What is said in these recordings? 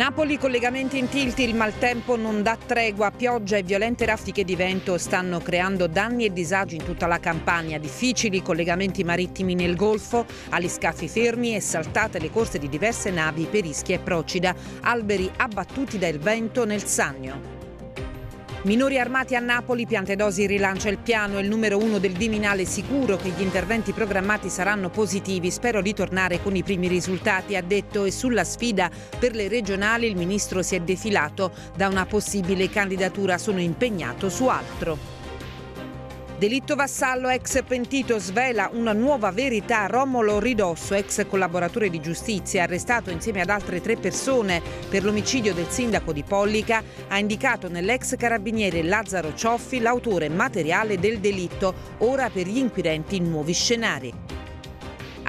Napoli collegamenti in tilt, il maltempo non dà tregua, pioggia e violente raffiche di vento stanno creando danni e disagi in tutta la campagna, difficili collegamenti marittimi nel Golfo, agli scaffi fermi e saltate le corse di diverse navi per Ischia e Procida, alberi abbattuti dal vento nel Sannio. Minori armati a Napoli, Piantedosi rilancia il piano, è il numero uno del Viminale sicuro che gli interventi programmati saranno positivi, spero di tornare con i primi risultati, ha detto e sulla sfida per le regionali il ministro si è defilato da una possibile candidatura, sono impegnato su altro. Delitto vassallo ex pentito svela una nuova verità. Romolo Ridosso, ex collaboratore di giustizia, arrestato insieme ad altre tre persone per l'omicidio del sindaco di Pollica, ha indicato nell'ex carabiniere Lazzaro Cioffi l'autore materiale del delitto, ora per gli inquirenti nuovi scenari.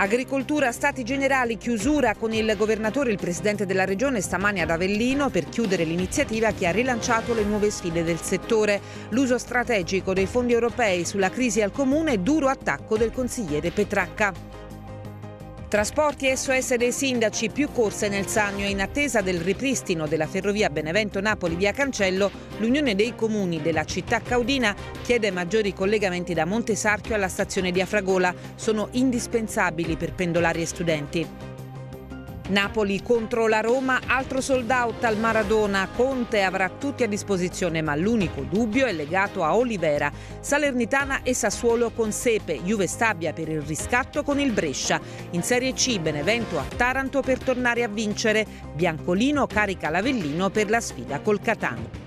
Agricoltura, Stati Generali, chiusura con il governatore e il presidente della regione stamani ad Avellino per chiudere l'iniziativa che ha rilanciato le nuove sfide del settore. L'uso strategico dei fondi europei sulla crisi al comune e duro attacco del consigliere Petracca. Trasporti SOS dei sindaci, più corse nel Sannio. In attesa del ripristino della ferrovia Benevento-Napoli via Cancello, l'Unione dei Comuni della città caudina chiede maggiori collegamenti da Montesarchio alla stazione di Afragola. Sono indispensabili per pendolari e studenti. Napoli contro la Roma, altro sold out al Maradona. Conte avrà tutti a disposizione, ma l'unico dubbio è legato a Olivera. Salernitana e Sassuolo con Sepe, Juve Stabia per il riscatto con il Brescia. In Serie C Benevento a Taranto per tornare a vincere. Biancolino carica l'Avellino per la sfida col Catano.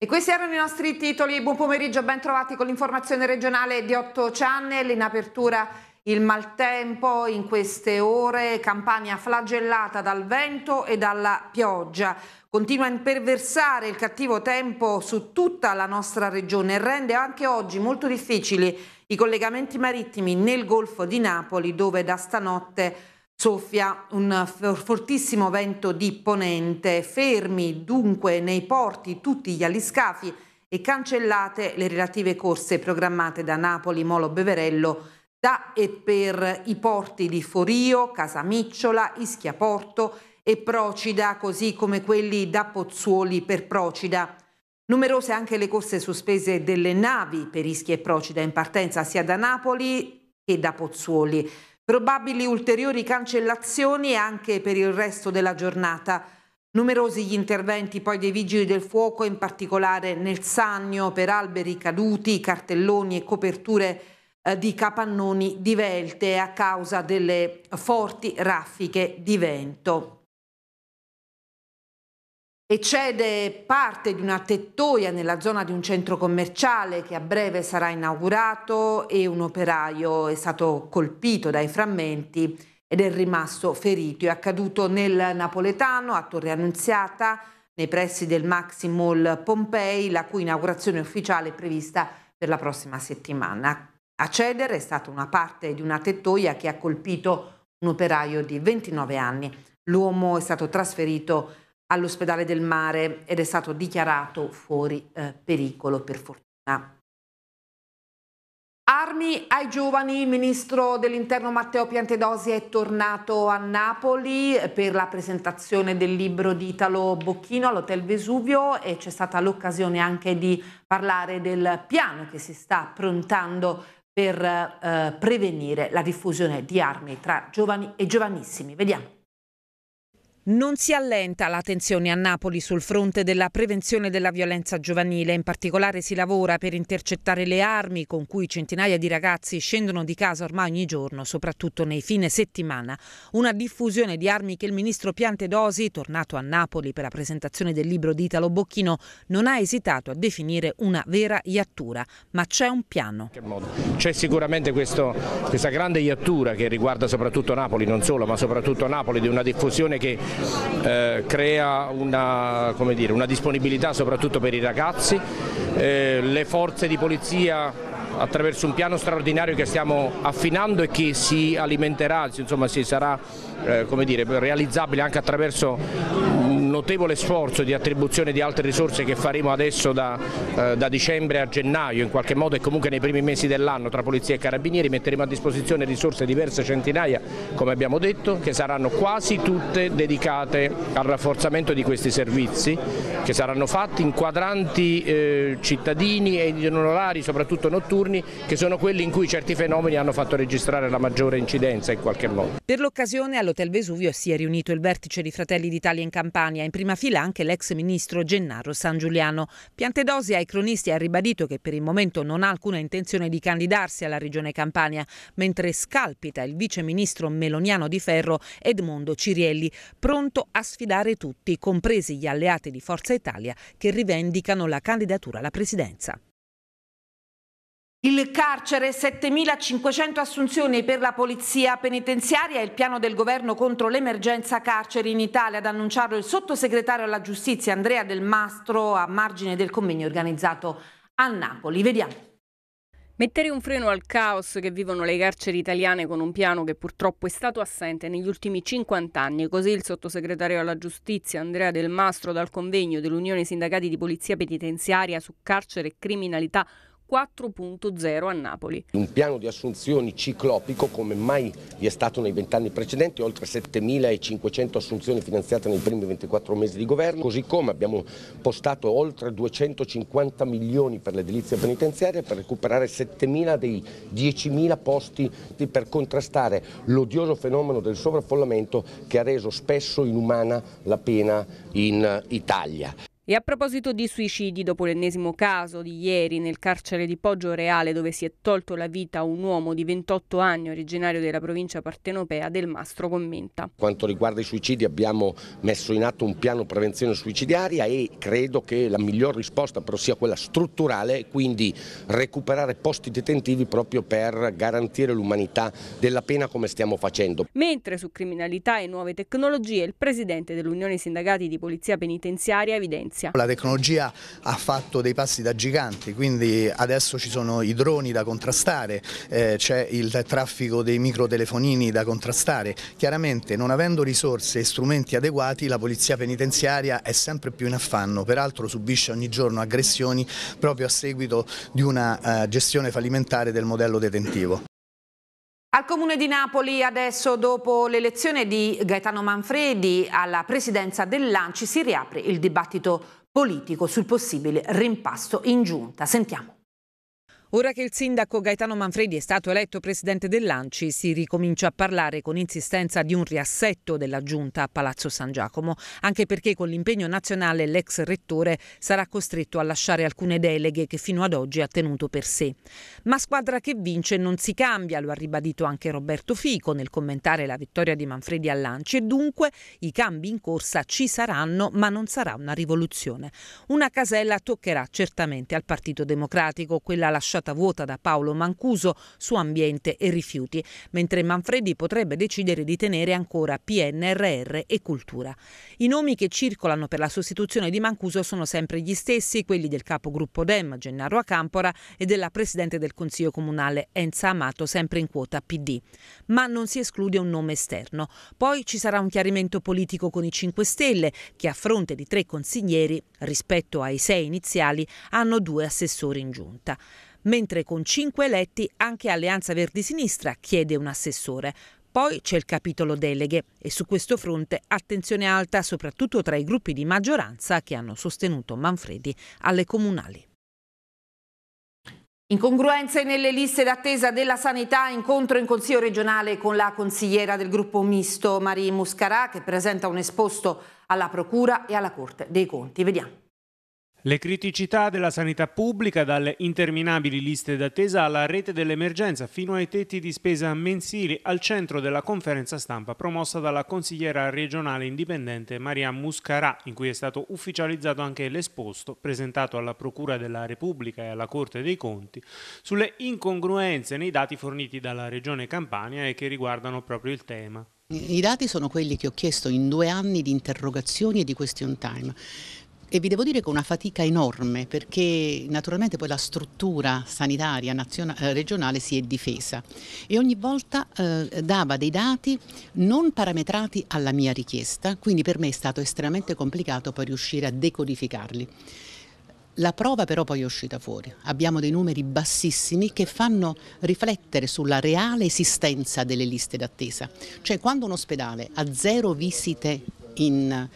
E questi erano i nostri titoli. Buon pomeriggio, ben trovati con l'informazione regionale di 8 Channel in apertura il maltempo in queste ore, Campania flagellata dal vento e dalla pioggia. Continua a imperversare il cattivo tempo su tutta la nostra regione e rende anche oggi molto difficili i collegamenti marittimi nel Golfo di Napoli dove da stanotte soffia un fortissimo vento di ponente. Fermi dunque nei porti tutti gli aliscafi e cancellate le relative corse programmate da Napoli, Molo Beverello da e per i porti di Forio, Casamicciola, Ischiaporto e Procida, così come quelli da Pozzuoli per Procida. Numerose anche le corse sospese delle navi per Ischia e Procida in partenza sia da Napoli che da Pozzuoli. Probabili ulteriori cancellazioni anche per il resto della giornata. Numerosi gli interventi poi dei vigili del fuoco, in particolare nel Sannio per alberi caduti, cartelloni e coperture eh, di capannoni di velte a causa delle forti raffiche di vento. Eccede parte di una tettoia nella zona di un centro commerciale che a breve sarà inaugurato e un operaio è stato colpito dai frammenti ed è rimasto ferito. È accaduto nel Napoletano, a Torre Annunziata, nei pressi del Maxi Mall Pompei, la cui inaugurazione ufficiale è prevista per la prossima settimana. A cedere è stata una parte di una tettoia che ha colpito un operaio di 29 anni. L'uomo è stato trasferito all'ospedale del mare ed è stato dichiarato fuori eh, pericolo per fortuna. Armi ai giovani, il ministro dell'interno Matteo Piantedosi è tornato a Napoli per la presentazione del libro di Italo Bocchino all'Hotel Vesuvio e c'è stata l'occasione anche di parlare del piano che si sta approntando per eh, prevenire la diffusione di armi tra giovani e giovanissimi. Vediamo. Non si allenta la tensione a Napoli sul fronte della prevenzione della violenza giovanile, in particolare si lavora per intercettare le armi con cui centinaia di ragazzi scendono di casa ormai ogni giorno, soprattutto nei fine settimana. Una diffusione di armi che il ministro Piantedosi, tornato a Napoli per la presentazione del libro di Italo Bocchino, non ha esitato a definire una vera iattura, ma c'è un piano. C'è sicuramente questo, questa grande iattura che riguarda soprattutto Napoli, non solo, ma soprattutto Napoli, di una diffusione che eh, crea una, dire, una, disponibilità soprattutto per i ragazzi, eh, le forze di polizia attraverso un piano straordinario che stiamo affinando e che si alimenterà, insomma, si sarà eh, dire, realizzabile anche attraverso notevole sforzo di attribuzione di altre risorse che faremo adesso da, eh, da dicembre a gennaio in qualche modo e comunque nei primi mesi dell'anno tra Polizia e Carabinieri metteremo a disposizione risorse diverse centinaia come abbiamo detto che saranno quasi tutte dedicate al rafforzamento di questi servizi che saranno fatti inquadranti eh, cittadini e in onorari soprattutto notturni che sono quelli in cui certi fenomeni hanno fatto registrare la maggiore incidenza in qualche modo. Per l'occasione all'Hotel Vesuvio si è riunito il vertice di Fratelli d'Italia in Campania Catania, in prima fila anche l'ex ministro Gennaro San Giuliano. Piantedosi ai cronisti ha ribadito che per il momento non ha alcuna intenzione di candidarsi alla regione Campania, mentre scalpita il vice ministro meloniano di Ferro Edmondo Cirielli, pronto a sfidare tutti, compresi gli alleati di Forza Italia che rivendicano la candidatura alla presidenza. Il carcere, 7.500 assunzioni per la polizia penitenziaria e il piano del governo contro l'emergenza carceri in Italia ad annunciarlo il sottosegretario alla giustizia Andrea Del Mastro a margine del convegno organizzato a Napoli. Vediamo. Mettere un freno al caos che vivono le carceri italiane con un piano che purtroppo è stato assente negli ultimi 50 anni, così il sottosegretario alla giustizia Andrea Del Mastro dal convegno dell'Unione Sindacati di Polizia Penitenziaria su carcere e criminalità 4.0 a Napoli. Un piano di assunzioni ciclopico come mai vi è stato nei vent'anni precedenti, oltre 7.500 assunzioni finanziate nei primi 24 mesi di governo, così come abbiamo postato oltre 250 milioni per l'edilizia penitenziaria per recuperare 7.000 dei 10.000 posti per contrastare l'odioso fenomeno del sovraffollamento che ha reso spesso inumana la pena in Italia. E a proposito di suicidi, dopo l'ennesimo caso di ieri nel carcere di Poggio Reale dove si è tolto la vita un uomo di 28 anni originario della provincia partenopea, Del Mastro commenta. Quanto riguarda i suicidi abbiamo messo in atto un piano prevenzione suicidiaria e credo che la miglior risposta però sia quella strutturale, quindi recuperare posti detentivi proprio per garantire l'umanità della pena come stiamo facendo. Mentre su criminalità e nuove tecnologie il presidente dell'Unione Sindacati di Polizia Penitenziaria evidenzia Venezia. La tecnologia ha fatto dei passi da giganti, quindi adesso ci sono i droni da contrastare, eh, c'è il traffico dei microtelefonini da contrastare. Chiaramente non avendo risorse e strumenti adeguati la polizia penitenziaria è sempre più in affanno, peraltro subisce ogni giorno aggressioni proprio a seguito di una eh, gestione fallimentare del modello detentivo. Al Comune di Napoli adesso dopo l'elezione di Gaetano Manfredi alla presidenza dell'Anci si riapre il dibattito politico sul possibile rimpasto in giunta. Sentiamo. Ora che il sindaco Gaetano Manfredi è stato eletto presidente dell'Anci, si ricomincia a parlare con insistenza di un riassetto della giunta a Palazzo San Giacomo, anche perché con l'impegno nazionale l'ex rettore sarà costretto a lasciare alcune deleghe che fino ad oggi ha tenuto per sé. Ma squadra che vince non si cambia, lo ha ribadito anche Roberto Fico nel commentare la vittoria di Manfredi all'Anci e dunque i cambi in corsa ci saranno, ma non sarà una rivoluzione. Una casella toccherà certamente al Partito Democratico, quella lasciata facciata vuota da Paolo Mancuso su ambiente e rifiuti, mentre Manfredi potrebbe decidere di tenere ancora PNRR e cultura. I nomi che circolano per la sostituzione di Mancuso sono sempre gli stessi, quelli del capogruppo Dem, Gennaro Acampora, e della Presidente del Consiglio Comunale, Enza Amato, sempre in quota PD. Ma non si esclude un nome esterno. Poi ci sarà un chiarimento politico con i 5 Stelle, che a fronte di tre consiglieri, rispetto ai sei iniziali, hanno due assessori in giunta mentre con cinque eletti anche Alleanza Verdi Sinistra chiede un assessore. Poi c'è il capitolo deleghe e su questo fronte attenzione alta soprattutto tra i gruppi di maggioranza che hanno sostenuto Manfredi alle comunali. Incongruenze nelle liste d'attesa della sanità, incontro in Consiglio regionale con la consigliera del gruppo misto Marie Muscarà che presenta un esposto alla Procura e alla Corte dei Conti. Vediamo. Le criticità della sanità pubblica, dalle interminabili liste d'attesa alla rete dell'emergenza fino ai tetti di spesa mensili, al centro della conferenza stampa promossa dalla consigliera regionale indipendente Maria Muscarà, in cui è stato ufficializzato anche l'esposto presentato alla Procura della Repubblica e alla Corte dei Conti sulle incongruenze nei dati forniti dalla Regione Campania e che riguardano proprio il tema. I dati sono quelli che ho chiesto in due anni di interrogazioni e di question time. E vi devo dire che una fatica enorme perché naturalmente poi la struttura sanitaria nazionale, eh, regionale si è difesa e ogni volta eh, dava dei dati non parametrati alla mia richiesta, quindi per me è stato estremamente complicato poi riuscire a decodificarli. La prova però poi è uscita fuori. Abbiamo dei numeri bassissimi che fanno riflettere sulla reale esistenza delle liste d'attesa. Cioè quando un ospedale ha zero visite in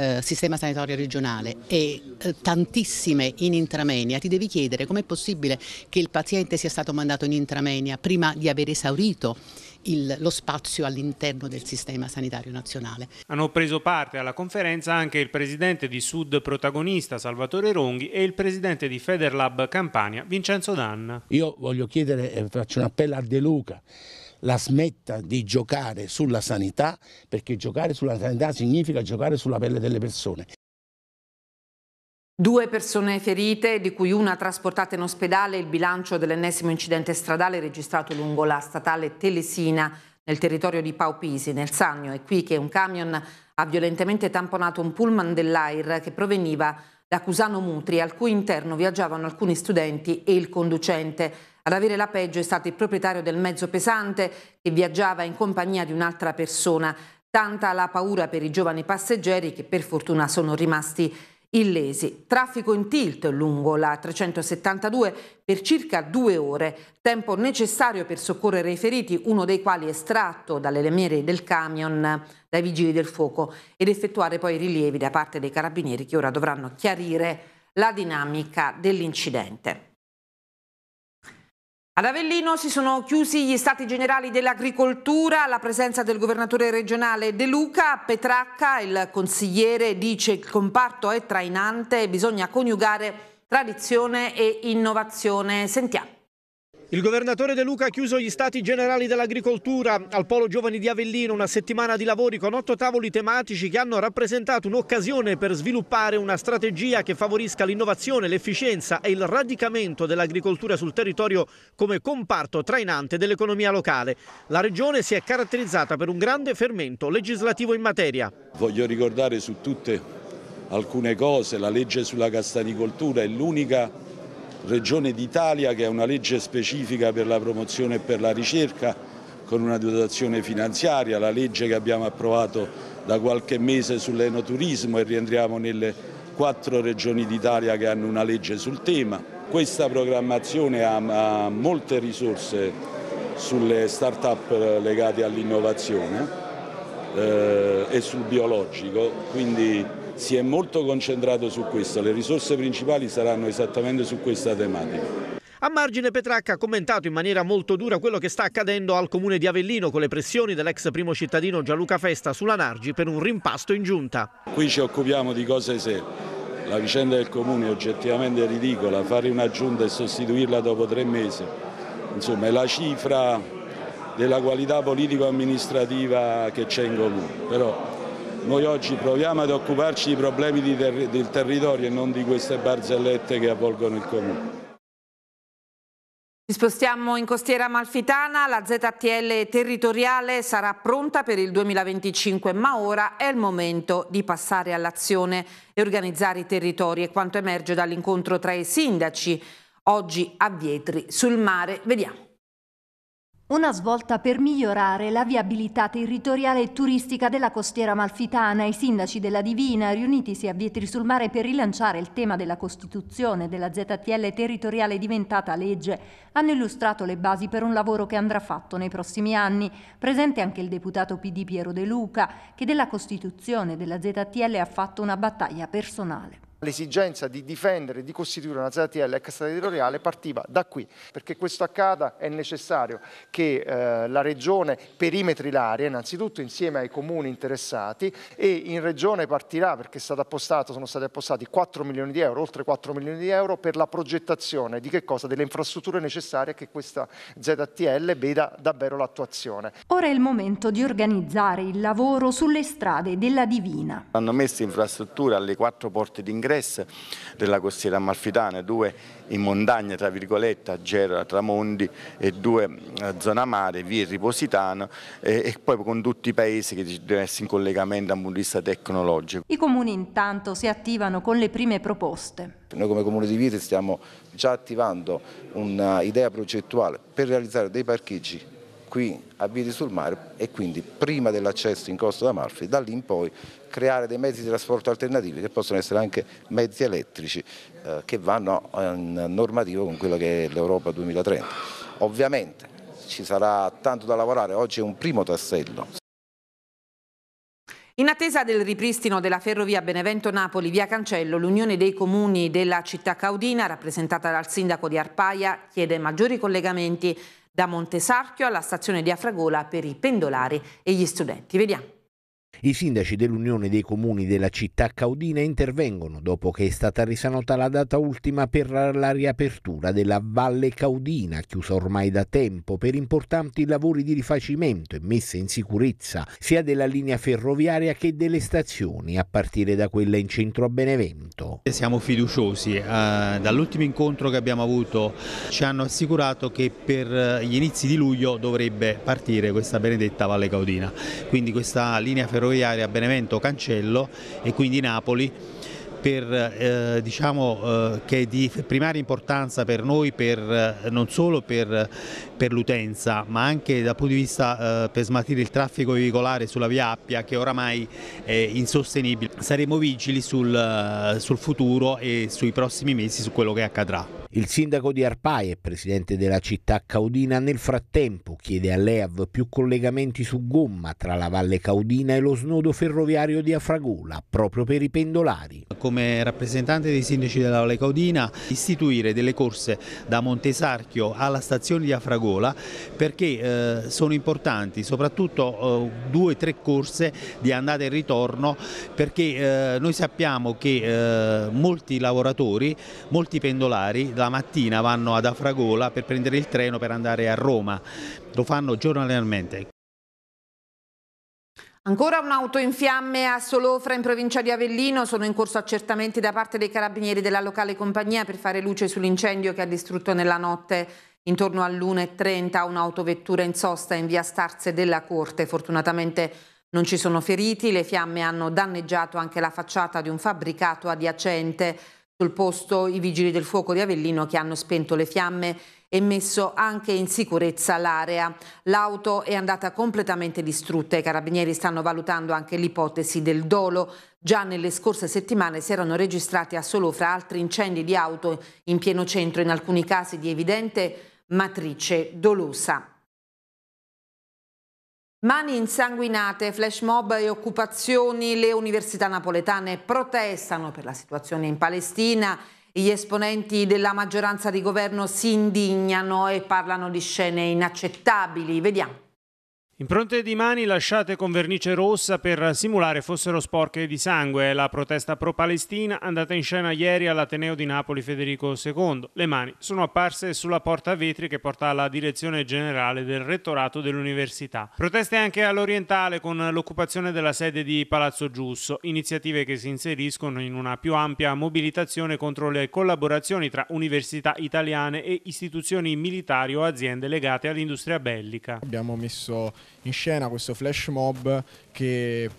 eh, sistema sanitario regionale e eh, tantissime in intramenia, ti devi chiedere com'è possibile che il paziente sia stato mandato in intramenia prima di aver esaurito il, lo spazio all'interno del sistema sanitario nazionale. Hanno preso parte alla conferenza anche il presidente di Sud Protagonista Salvatore Ronghi e il presidente di Federlab Campania Vincenzo Danna. Io voglio chiedere, eh, faccio un appello a De Luca la smetta di giocare sulla sanità, perché giocare sulla sanità significa giocare sulla pelle delle persone. Due persone ferite, di cui una trasportata in ospedale, il bilancio dell'ennesimo incidente stradale registrato lungo la statale Telesina nel territorio di Paupisi, nel Sannio. È qui che un camion ha violentemente tamponato un pullman dell'AIR che proveniva da Cusano Mutri, al cui interno viaggiavano alcuni studenti e il conducente. Ad avere la peggio è stato il proprietario del mezzo pesante che viaggiava in compagnia di un'altra persona. Tanta la paura per i giovani passeggeri che per fortuna sono rimasti illesi. Traffico in tilt lungo la 372 per circa due ore, tempo necessario per soccorrere i feriti, uno dei quali estratto dalle lemiere del camion dai vigili del fuoco, ed effettuare poi rilievi da parte dei carabinieri che ora dovranno chiarire la dinamica dell'incidente. Ad Avellino si sono chiusi gli stati generali dell'agricoltura alla presenza del governatore regionale De Luca. Petracca il consigliere dice che il comparto è trainante e bisogna coniugare tradizione e innovazione. Sentiamo. Il governatore De Luca ha chiuso gli stati generali dell'agricoltura al Polo Giovani di Avellino, una settimana di lavori con otto tavoli tematici che hanno rappresentato un'occasione per sviluppare una strategia che favorisca l'innovazione, l'efficienza e il radicamento dell'agricoltura sul territorio come comparto trainante dell'economia locale. La regione si è caratterizzata per un grande fermento legislativo in materia. Voglio ricordare su tutte alcune cose, la legge sulla castanicoltura è l'unica Regione d'Italia che ha una legge specifica per la promozione e per la ricerca con una dotazione finanziaria, la legge che abbiamo approvato da qualche mese sull'enoturismo e rientriamo nelle quattro regioni d'Italia che hanno una legge sul tema. Questa programmazione ha, ha molte risorse sulle start-up legate all'innovazione eh, e sul biologico, quindi si è molto concentrato su questo, le risorse principali saranno esattamente su questa tematica. A margine Petracca ha commentato in maniera molto dura quello che sta accadendo al comune di Avellino con le pressioni dell'ex primo cittadino Gianluca Festa sulla Nargi per un rimpasto in giunta. Qui ci occupiamo di cose serie. La vicenda del comune è oggettivamente ridicola, fare una giunta e sostituirla dopo tre mesi. Insomma è la cifra della qualità politico-amministrativa che c'è in comune. Però noi oggi proviamo ad occuparci dei problemi di ter del territorio e non di queste barzellette che avvolgono il comune. Ci spostiamo in costiera amalfitana, la ZTL territoriale sarà pronta per il 2025, ma ora è il momento di passare all'azione e organizzare i territori, è quanto emerge dall'incontro tra i sindaci oggi a Vietri sul mare. Vediamo. Una svolta per migliorare la viabilità territoriale e turistica della costiera malfitana. I sindaci della Divina, riunitisi a Vietri sul Mare per rilanciare il tema della Costituzione della ZTL territoriale diventata legge, hanno illustrato le basi per un lavoro che andrà fatto nei prossimi anni. Presente anche il deputato PD Piero De Luca, che della Costituzione della ZTL ha fatto una battaglia personale. L'esigenza di difendere, di costituire una ZTL extraterritoriale partiva da qui. Perché questo accada è necessario che eh, la Regione perimetri l'area, innanzitutto insieme ai comuni interessati, e in Regione partirà, perché sono stati appostati 4 milioni di euro, oltre 4 milioni di euro, per la progettazione di che cosa? Delle infrastrutture necessarie che questa ZTL veda davvero l'attuazione. Ora è il momento di organizzare il lavoro sulle strade della Divina. Hanno messo infrastrutture alle quattro porte d'ingresso Gress della costiera amalfitana, due in montagna tra virgolette a Gera, Tramondi e due mm, a zona mare, via Ripositano e, e, poi con tutti i paesi che devono essere in collegamento dal punto di vista tecnologico. I comuni intanto si attivano con le prime proposte. Noi come Comune di Vite stiamo già attivando un'idea progettuale per realizzare dei parcheggi qui a Bieti sul Mare e quindi prima dell'accesso in Costa d'Amalfi, da lì in poi creare dei mezzi di trasporto alternativi che possono essere anche mezzi elettrici eh, che vanno in normativo con quella che è l'Europa 2030. Ovviamente ci sarà tanto da lavorare, oggi è un primo tassello. In attesa del ripristino della ferrovia Benevento-Napoli via Cancello, l'Unione dei Comuni della città caudina, rappresentata dal sindaco di Arpaia, chiede maggiori collegamenti da Montesarchio alla stazione di Afragola per i pendolari e gli studenti. Vediamo. I sindaci dell'Unione dei Comuni della città caudina intervengono dopo che è stata risanata la data ultima per la riapertura della Valle Caudina, chiusa ormai da tempo, per importanti lavori di rifacimento e messa in sicurezza sia della linea ferroviaria che delle stazioni, a partire da quella in centro a Benevento. Siamo fiduciosi. Eh, dall'ultimo incontro che abbiamo avuto ci hanno assicurato che per eh, gli inizi di luglio dovrebbe partire questa benedetta Valle Caudina. Quindi questa linea ferroviaria ferroviaria Benevento-Cancello e quindi Napoli per, eh, diciamo, eh, che è di primaria importanza per noi per, eh, non solo per, per l'utenza ma anche dal punto di vista eh, per smaltire il traffico veicolare sulla via Appia che oramai è insostenibile. Saremo vigili sul, eh, sul futuro e sui prossimi mesi su quello che accadrà. Il sindaco di Arpai e presidente della città caudina nel frattempo chiede all'EAV più collegamenti su gomma tra la Valle Caudina e lo snodo ferroviario di Afragola, proprio per i pendolari. Come rappresentante dei sindaci della Valle Caudina istituire delle corse da Montesarchio alla stazione di Afragola perché eh, sono importanti soprattutto eh, due o tre corse di andata e ritorno perché eh, noi sappiamo che eh, molti lavoratori, molti pendolari la mattina vanno ad Afragola per prendere il treno per andare a Roma, lo fanno giornalmente. Ancora un'auto in fiamme a Solofra in provincia di Avellino, sono in corso accertamenti da parte dei carabinieri della locale compagnia per fare luce sull'incendio che ha distrutto nella notte intorno all'1.30 un'autovettura in sosta in via Starze della Corte. Fortunatamente non ci sono feriti, le fiamme hanno danneggiato anche la facciata di un fabbricato adiacente. Sul posto i vigili del fuoco di Avellino che hanno spento le fiamme e messo anche in sicurezza l'area. L'auto è andata completamente distrutta e i carabinieri stanno valutando anche l'ipotesi del dolo. Già nelle scorse settimane si erano registrati a solo fra altri incendi di auto in pieno centro, in alcuni casi di evidente matrice dolosa. Mani insanguinate, flash mob e occupazioni, le università napoletane protestano per la situazione in Palestina, gli esponenti della maggioranza di governo si indignano e parlano di scene inaccettabili. Vediamo. Impronte di mani lasciate con vernice rossa per simulare fossero sporche di sangue. La protesta pro-Palestina andata in scena ieri all'Ateneo di Napoli Federico II. Le mani sono apparse sulla porta vetri che porta alla direzione generale del rettorato dell'università. Proteste anche all'Orientale con l'occupazione della sede di Palazzo Giusso, iniziative che si inseriscono in una più ampia mobilitazione contro le collaborazioni tra università italiane e istituzioni militari o aziende legate all'industria bellica. Abbiamo messo in scena questo flash mob che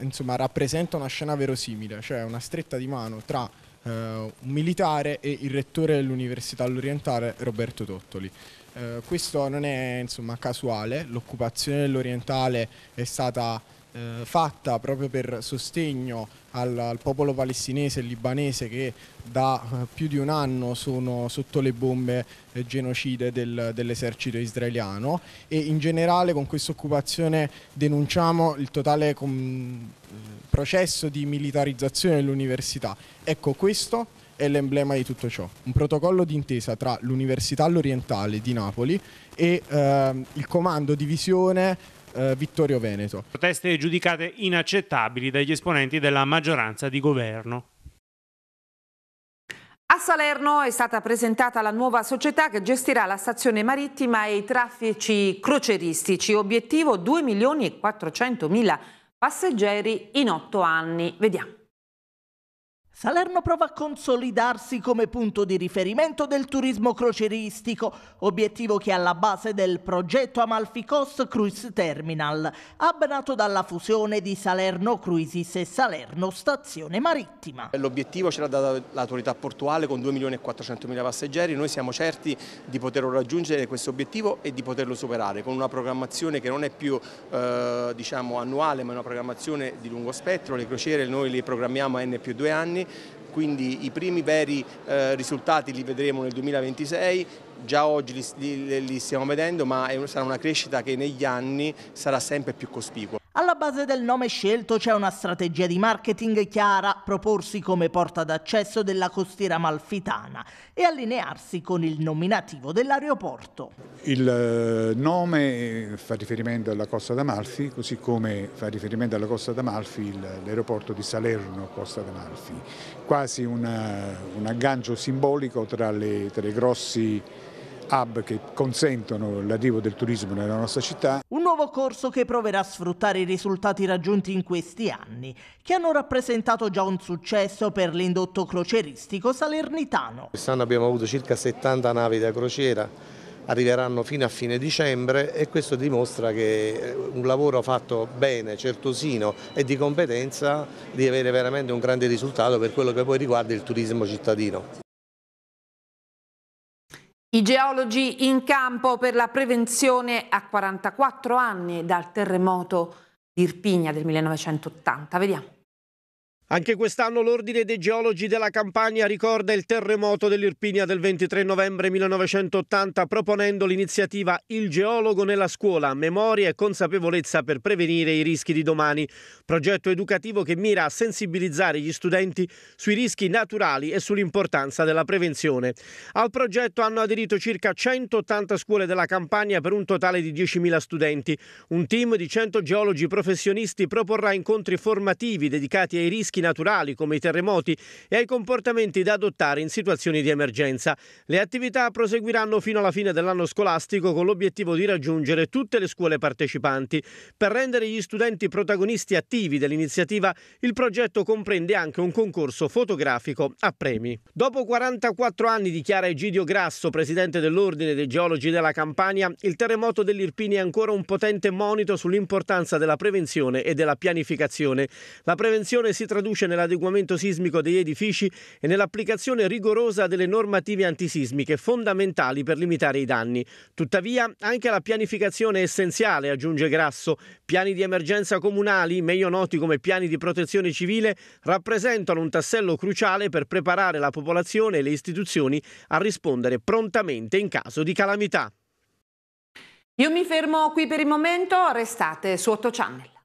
insomma, rappresenta una scena verosimile, cioè una stretta di mano tra eh, un militare e il rettore dell'Università all'Orientale Roberto Tottoli. Eh, questo non è insomma, casuale, l'occupazione dell'Orientale è stata eh, fatta proprio per sostegno al, al, popolo palestinese e libanese che da eh, più di un anno sono sotto le bombe eh, genocide del, dell'esercito israeliano e in generale con questa occupazione denunciamo il totale com, eh, processo di militarizzazione dell'università. Ecco questo è l'emblema di tutto ciò, un protocollo d'intesa tra l'Università all'Orientale di Napoli e ehm, il comando divisione eh, Vittorio Veneto. Proteste giudicate inaccettabili dagli esponenti della maggioranza di governo. A Salerno è stata presentata la nuova società che gestirà la stazione marittima e i traffici croceristici, obiettivo 2 milioni e 400 mila passeggeri in otto anni. Vediamo. Salerno prova a consolidarsi come punto di riferimento del turismo croceristico, obiettivo che è alla base del progetto Amalfi Coast Cruise Terminal, abbonato dalla fusione di Salerno Cruises e Salerno Stazione Marittima. L'obiettivo ce l'ha data l'autorità portuale con 2.400.000 passeggeri, noi siamo certi di poterlo raggiungere questo obiettivo e di poterlo superare con una programmazione che non è più eh, diciamo, annuale ma una programmazione di lungo spettro, le crociere noi le programmiamo a N più due anni quindi i primi veri eh, risultati li vedremo nel 2026, già oggi li, li, li stiamo vedendo ma è, sarà una crescita che negli anni sarà sempre più cospicua. Alla base del nome scelto c'è una strategia di marketing chiara, proporsi come porta d'accesso della costiera malfitana e allinearsi con il nominativo dell'aeroporto. Il eh, nome eh, fa riferimento alla costa d'Amalfi, così come fa riferimento alla costa d'Amalfi l'aeroporto di Salerno Costa d'Amalfi, quasi una, un aggancio simbolico tra, le, tra i grossi hub che consentono l'arrivo del turismo nella nostra città. Un nuovo corso che proverà a sfruttare i risultati raggiunti in questi anni, che hanno rappresentato già un successo per l'indotto croceristico salernitano. Quest'anno abbiamo avuto circa 70 navi da crociera, arriveranno fino a fine dicembre e questo dimostra che eh, un lavoro fatto bene, certosino e di competenza di avere veramente un grande risultato per quello che poi riguarda il turismo cittadino. I geologi in campo per la prevenzione a 44 anni dal terremoto di Irpigna del 1980. Vediamo. Anche quest'anno l'Ordine dei Geologi della Campania ricorda il terremoto dell'Irpinia del 23 novembre 1980 proponendo l'iniziativa Il geologo nella scuola, memoria e consapevolezza per prevenire i rischi di domani, progetto educativo che mira a sensibilizzare gli studenti sui rischi naturali e sull'importanza della prevenzione. Al progetto hanno aderito circa 180 scuole della Campania per un totale di 10.000 studenti. Un team di 100 geologi professionisti proporrà incontri formativi dedicati ai rischi rischi naturali come i terremoti e ai comportamenti da adottare in situazioni di emergenza. Le attività proseguiranno fino alla fine dell'anno scolastico con l'obiettivo di raggiungere tutte le scuole partecipanti. Per rendere gli studenti protagonisti attivi dell'iniziativa, il progetto comprende anche un concorso fotografico a premi. Dopo 44 anni, dichiara Egidio Grasso, presidente dell'Ordine dei Geologi della Campania, il terremoto dell'Irpini è ancora un potente monito sull'importanza della prevenzione e della pianificazione. La prevenzione si traduce traduce nell'adeguamento sismico degli edifici e nell'applicazione rigorosa delle normative antisismiche fondamentali per limitare i danni. Tuttavia, anche la pianificazione è essenziale, aggiunge Grasso. Piani di emergenza comunali, meglio noti come piani di protezione civile, rappresentano un tassello cruciale per preparare la popolazione e le istituzioni a rispondere prontamente in caso di calamità. Io mi fermo qui per il momento, restate su 8 Channel.